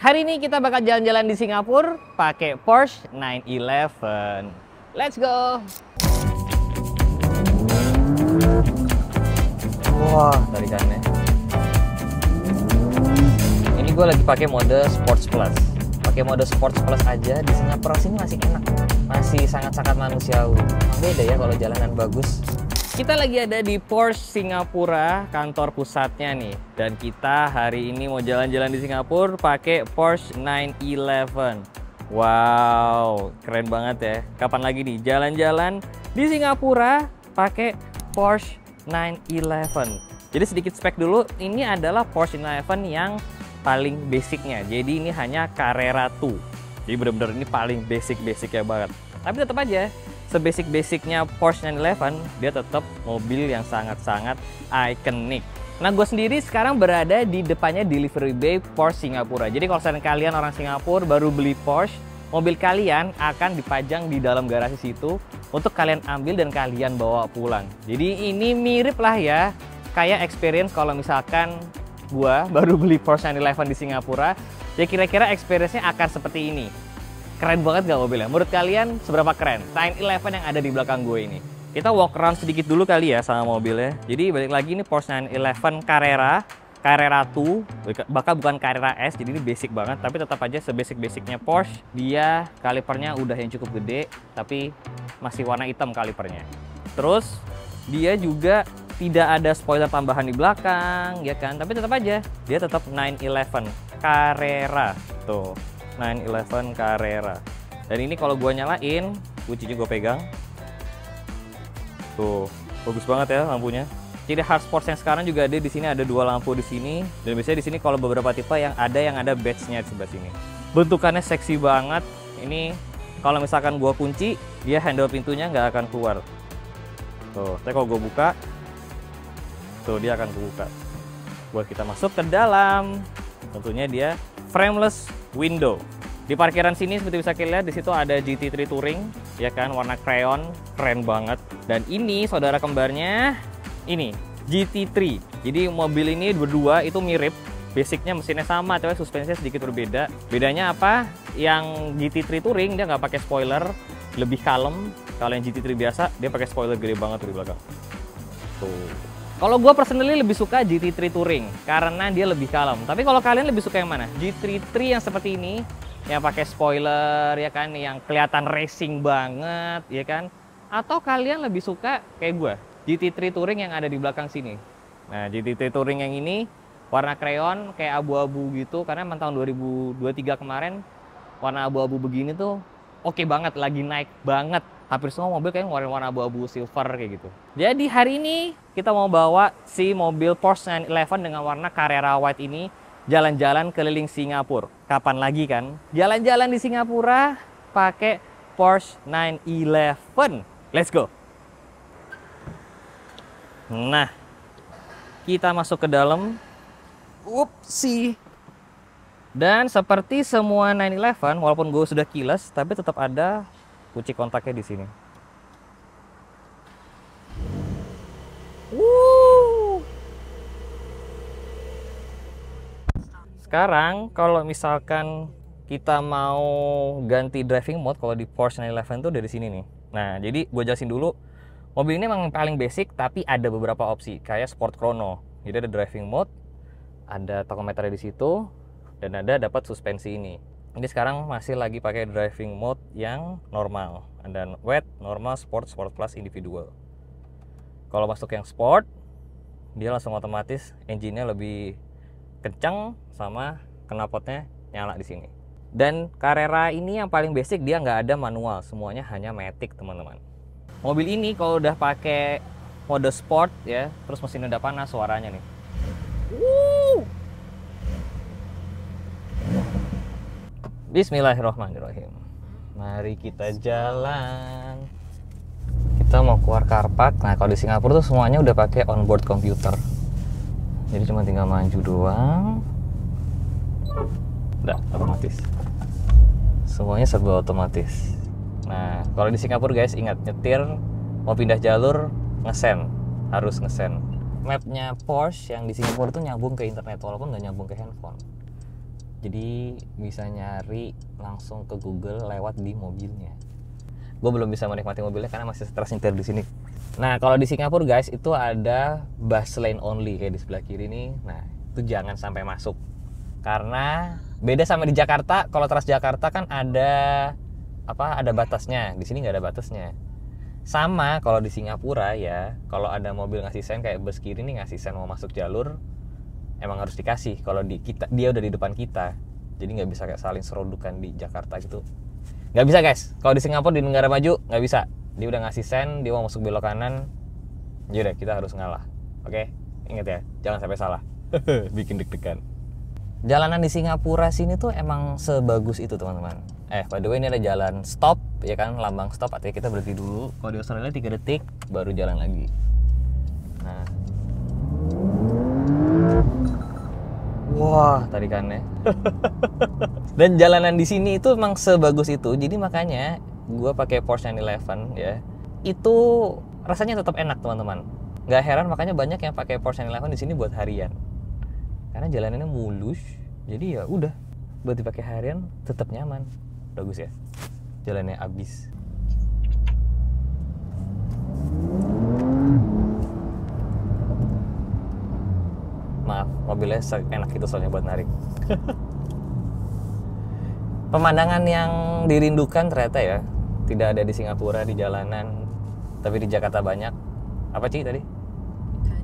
Hari ini kita bakal jalan-jalan di Singapura pakai Porsche 911. Let's go! Wah, dari tarikannya. Ini gue lagi pakai mode Sports Plus. Pakai mode Sports Plus aja di Singapura sini masih enak, masih sangat-sangat manusiawi. Beda ya kalau jalanan bagus. Kita lagi ada di Porsche Singapura, kantor pusatnya nih. Dan kita hari ini mau jalan-jalan di Singapura pakai Porsche 911. Wow, keren banget ya. Kapan lagi nih jalan-jalan di Singapura pakai Porsche 911. Jadi sedikit spek dulu, ini adalah Porsche 911 yang paling basicnya. Jadi ini hanya Carrera 2. Jadi benar-benar ini paling basic-basicnya banget. Tapi tetap aja sebasic-basicnya Porsche 911, dia tetap mobil yang sangat-sangat ikonik. Nah, gue sendiri sekarang berada di depannya Delivery Bay Porsche Singapura. Jadi kalau kalian orang Singapura baru beli Porsche, mobil kalian akan dipajang di dalam garasi situ untuk kalian ambil dan kalian bawa pulang. Jadi ini mirip lah ya, kayak experience kalau misalkan gue baru beli Porsche 911 di Singapura, ya kira-kira experience-nya akan seperti ini. Keren banget gak mobilnya? Menurut kalian seberapa keren 911 yang ada di belakang gue ini? Kita walk around sedikit dulu kali ya sama mobilnya. Jadi balik lagi ini Porsche 911 Carrera, Carrera 2, bahkan bukan Carrera S, jadi ini basic banget. Tapi tetap aja sebasic-basicnya Porsche. Dia kalipernya udah yang cukup gede, tapi masih warna hitam kalipernya. Terus dia juga tidak ada spoiler tambahan di belakang, ya kan? Tapi tetap aja dia tetap 911 Carrera tuh. 911 Carrera dan ini kalau gue nyalain kuncinya gue pegang tuh bagus banget ya lampunya jadi hard sports yang sekarang juga ada di sini ada dua lampu di sini dan biasanya di sini kalau beberapa tipe yang ada yang ada badge-nya di sebelah sini bentukannya seksi banget ini kalau misalkan gue kunci dia handle pintunya nggak akan keluar tuh tapi kalau gue buka tuh dia akan kebuka buat kita masuk ke dalam tentunya dia frameless window. Di parkiran sini seperti bisa kalian lihat di situ ada GT3 Touring ya kan warna crayon keren banget dan ini saudara kembarnya ini GT3. Jadi mobil ini berdua itu mirip basicnya mesinnya sama tapi suspensinya sedikit berbeda. Bedanya apa? Yang GT3 Touring dia nggak pakai spoiler lebih kalem kalau yang GT3 biasa dia pakai spoiler gede banget di belakang. Tuh. Kalau gue personally lebih suka GT3 Touring karena dia lebih kalem. Tapi kalau kalian lebih suka yang mana? GT3 yang seperti ini yang pakai spoiler ya kan yang kelihatan racing banget ya kan atau kalian lebih suka kayak gue GT3 Touring yang ada di belakang sini. Nah, GT3 Touring yang ini warna crayon kayak abu-abu gitu karena emang tahun 2023 kemarin warna abu-abu begini tuh oke okay banget lagi naik banget hampir semua mobil kayak warna-warna abu-abu silver kayak gitu. Jadi hari ini kita mau bawa si mobil Porsche 911 dengan warna Carrera White ini jalan-jalan keliling Singapura. Kapan lagi kan? Jalan-jalan di Singapura pakai Porsche 911. Let's go. Nah, kita masuk ke dalam. Upsi. Dan seperti semua 911, walaupun gue sudah kilas, tapi tetap ada kunci kontaknya di sini. Sekarang kalau misalkan kita mau ganti driving mode kalau di Porsche 911 tuh dari sini nih. Nah, jadi gue jelasin dulu. Mobil ini memang paling basic tapi ada beberapa opsi kayak sport chrono. Jadi ada driving mode, ada tachometer di situ dan ada dapat suspensi ini ini sekarang masih lagi pakai driving mode yang normal dan wet, normal, sport, sport plus, individual kalau masuk yang sport dia langsung otomatis engine-nya lebih kencang sama knalpotnya nyala di sini dan Carrera ini yang paling basic dia nggak ada manual semuanya hanya matic teman-teman mobil ini kalau udah pakai mode sport ya terus mesinnya udah panas suaranya nih Woo! Bismillahirrahmanirrahim. Mari kita jalan. Kita mau keluar karpak. Nah, kalau di Singapura tuh semuanya udah pakai onboard komputer. Jadi cuma tinggal maju doang. Udah, otomatis. Semuanya serba otomatis. Nah, kalau di Singapura guys, ingat nyetir mau pindah jalur ngesen, harus ngesen. Mapnya Porsche yang di Singapura tuh nyambung ke internet walaupun nggak nyambung ke handphone jadi bisa nyari langsung ke Google lewat di mobilnya gue belum bisa menikmati mobilnya karena masih stres nyetir di sini nah kalau di Singapura guys itu ada bus lane only kayak di sebelah kiri ini. nah itu jangan sampai masuk karena beda sama di Jakarta kalau Jakarta kan ada apa ada batasnya di sini nggak ada batasnya sama kalau di Singapura ya kalau ada mobil ngasih sen kayak bus kiri nih ngasih sen mau masuk jalur emang harus dikasih kalau di kita dia udah di depan kita jadi nggak bisa kayak saling serodukan di Jakarta gitu nggak bisa guys kalau di Singapura di negara maju nggak bisa dia udah ngasih sen dia mau masuk belok kanan yaudah kita harus ngalah oke okay? ingat ya jangan sampai salah bikin deg-degan jalanan di Singapura sini tuh emang sebagus itu teman-teman eh by the way ini ada jalan stop ya kan lambang stop artinya kita berhenti dulu kalau di Australia 3 detik baru jalan lagi nah wah tarikannya dan jalanan di sini itu emang sebagus itu jadi makanya gue pakai Porsche 911 ya itu rasanya tetap enak teman-teman nggak heran makanya banyak yang pakai Porsche 911 di sini buat harian karena jalanannya mulus jadi ya udah buat dipakai harian tetap nyaman bagus ya jalannya abis mobilnya enak itu soalnya buat narik pemandangan yang dirindukan ternyata ya tidak ada di Singapura di jalanan tapi di Jakarta banyak apa sih tadi nggak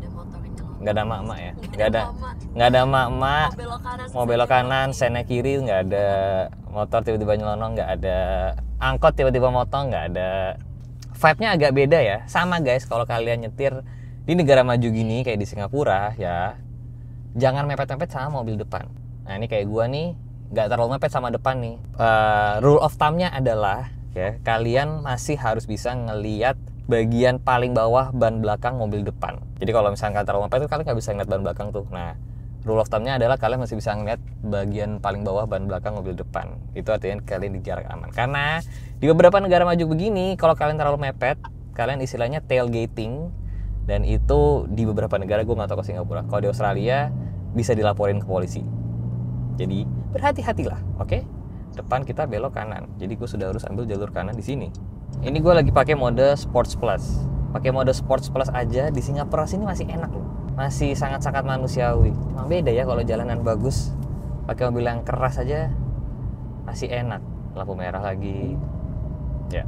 ada motor mak-mak ya nggak ada nggak ada mak-mak mau belok kanan sana kiri nggak ada motor tiba-tiba nyelonong nggak ada angkot tiba-tiba motong nggak ada vibe-nya agak beda ya sama guys kalau kalian nyetir di negara maju gini kayak di Singapura ya jangan mepet-mepet sama mobil depan nah ini kayak gua nih nggak terlalu mepet sama depan nih uh, rule of thumb-nya adalah ya kalian masih harus bisa ngeliat bagian paling bawah ban belakang mobil depan jadi kalau misalnya kalian terlalu mepet tuh kalian nggak bisa ngeliat ban belakang tuh nah rule of thumb-nya adalah kalian masih bisa ngeliat bagian paling bawah ban belakang mobil depan itu artinya kalian di jarak aman karena di beberapa negara maju begini kalau kalian terlalu mepet kalian istilahnya tailgating dan itu di beberapa negara gue nggak tahu ke Singapura kalau di Australia bisa dilaporin ke polisi jadi berhati-hatilah oke okay? depan kita belok kanan jadi gue sudah harus ambil jalur kanan di sini ini gue lagi pakai mode Sports Plus pakai mode Sports Plus aja di Singapura sini masih enak loh masih sangat-sangat manusiawi cuma beda ya kalau jalanan bagus pakai mobil yang keras aja masih enak lampu merah lagi ya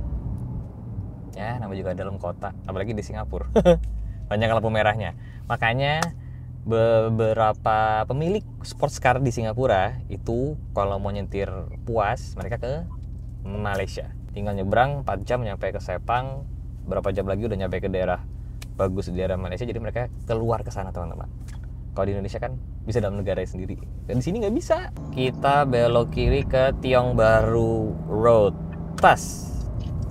ya nama juga dalam kota apalagi di Singapura banyak lampu merahnya makanya beberapa pemilik sports car di Singapura itu kalau mau nyetir puas mereka ke Malaysia tinggal nyebrang 4 jam nyampe ke Sepang berapa jam lagi udah nyampe ke daerah bagus di daerah Malaysia jadi mereka keluar ke sana teman-teman kalau di Indonesia kan bisa dalam negara sendiri dan di sini nggak bisa kita belok kiri ke Tiong Baru Road tas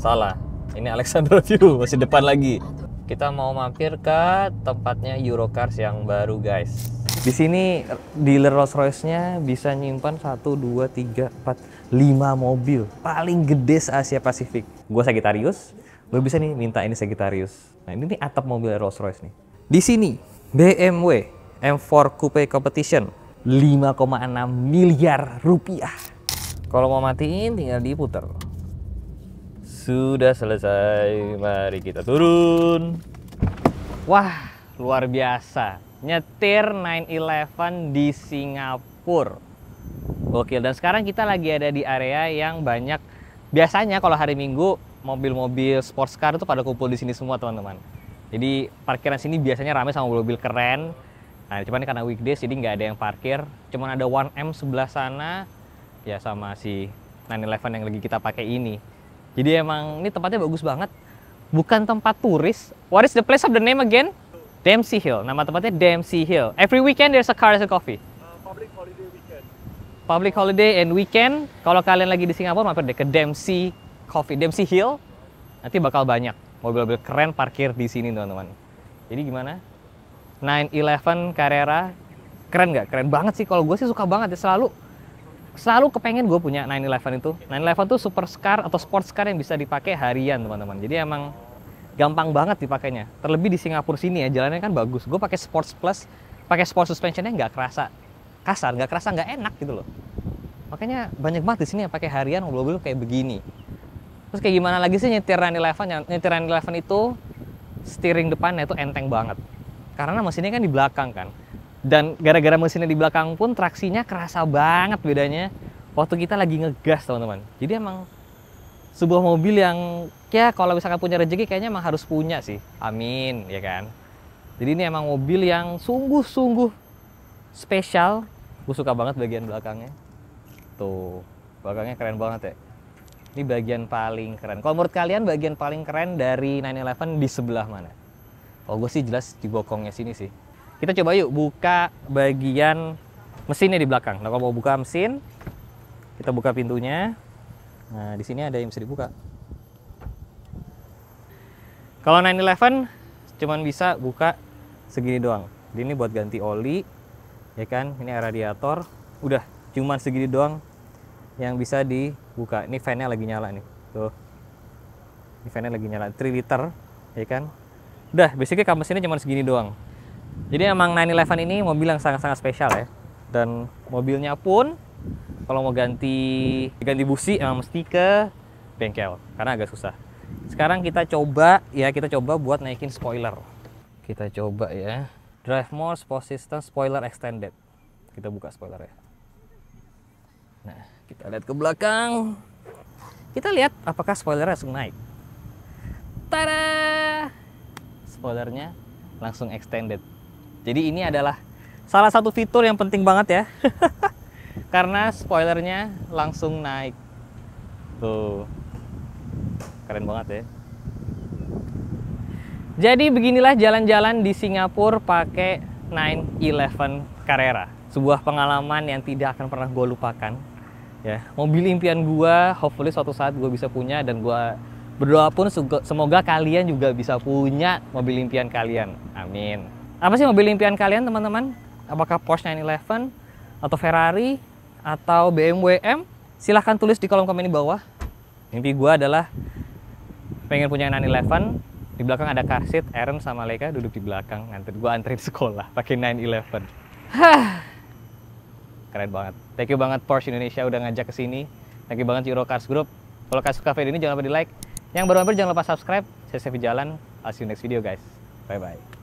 salah ini Alexander View masih depan lagi kita mau mampir ke tempatnya Eurocars yang baru guys. Di sini dealer Rolls Royce-nya bisa nyimpan 1, 2, 3, 4, 5 mobil. Paling gede Asia Pasifik. Gue Sagittarius, lo bisa nih minta ini Sagittarius. Nah ini nih atap mobil Rolls Royce nih. Di sini BMW M4 Coupe Competition 5,6 miliar rupiah. Kalau mau matiin tinggal diputer. Sudah selesai, mari kita turun. Wah, luar biasa. Nyetir 911 di Singapura. oke. Dan sekarang kita lagi ada di area yang banyak biasanya kalau hari Minggu mobil-mobil sports car itu pada kumpul di sini semua, teman-teman. Jadi parkiran sini biasanya ramai sama mobil-mobil keren. Nah, cuman karena weekdays jadi nggak ada yang parkir. Cuman ada 1M sebelah sana ya sama si 911 yang lagi kita pakai ini. Jadi emang ini tempatnya bagus banget. Bukan tempat turis. What is the place of the name again? Dempsey Hill. Nama tempatnya Dempsey Hill. Every weekend there's a there's and Coffee. Uh, public holiday weekend. Public holiday and weekend. Kalau kalian lagi di Singapura mampir deh ke Dempsey Coffee, Dempsey Hill. Nanti bakal banyak mobil-mobil keren parkir di sini teman-teman. Jadi gimana? 911 Carrera keren nggak? Keren banget sih. Kalau gue sih suka banget ya selalu selalu kepengen gue punya 911 itu. 911 tuh supercar atau sports car yang bisa dipakai harian teman-teman. Jadi emang gampang banget dipakainya. Terlebih di Singapura sini ya jalannya kan bagus. Gue pakai sports plus, pakai sport suspensionnya nggak kerasa kasar, nggak kerasa nggak enak gitu loh. Makanya banyak banget di sini yang pakai harian mobil-mobil kayak begini. Terus kayak gimana lagi sih nyetir 911? Nyetir 911 itu steering depannya itu enteng banget. Karena mesinnya kan di belakang kan dan gara-gara mesinnya di belakang pun traksinya kerasa banget bedanya waktu kita lagi ngegas teman-teman jadi emang sebuah mobil yang ya kalau misalkan punya rezeki kayaknya emang harus punya sih amin ya kan jadi ini emang mobil yang sungguh-sungguh spesial gue suka banget bagian belakangnya tuh belakangnya keren banget ya ini bagian paling keren kalau menurut kalian bagian paling keren dari 911 di sebelah mana kalau gue sih jelas di bokongnya sini sih kita coba yuk buka bagian mesinnya di belakang. Nah, kalau mau buka mesin, kita buka pintunya. Nah, di sini ada yang bisa dibuka. Kalau 911 cuman bisa buka segini doang. Jadi ini buat ganti oli, ya kan? Ini radiator. Udah, cuman segini doang yang bisa dibuka. Ini fan-nya lagi nyala nih. Tuh. Ini fan-nya lagi nyala 3 liter, ya kan? Udah, basicnya kamar sini cuma segini doang. Jadi emang 911 ini mobil yang sangat-sangat spesial ya. Dan mobilnya pun kalau mau ganti ganti busi emang mesti ke bengkel karena agak susah. Sekarang kita coba ya kita coba buat naikin spoiler. Kita coba ya. Drive More Sport System Spoiler Extended. Kita buka spoiler ya. Nah, kita lihat ke belakang. Kita lihat apakah spoilernya langsung naik. Tada! Spoilernya langsung extended. Jadi ini adalah salah satu fitur yang penting banget ya. Karena spoilernya langsung naik. Tuh. Keren banget ya. Jadi beginilah jalan-jalan di Singapura pakai 911 Carrera. Sebuah pengalaman yang tidak akan pernah gue lupakan. Ya, mobil impian gue, hopefully suatu saat gue bisa punya dan gue berdoa pun semoga kalian juga bisa punya mobil impian kalian. Amin. Apa sih mobil impian kalian teman-teman? Apakah Porsche 911 atau Ferrari atau BMW M? Silahkan tulis di kolom komen di bawah. Mimpi gue adalah pengen punya 911 di belakang ada car seat, Aaron sama Leika duduk di belakang nganter gue di sekolah pakai 911 keren banget thank you banget Porsche Indonesia udah ngajak ke sini thank you banget Euro Cars Group kalau suka cafe ini jangan lupa di like yang baru-baru jangan lupa subscribe saya Sevi Jalan I'll see you next video guys bye bye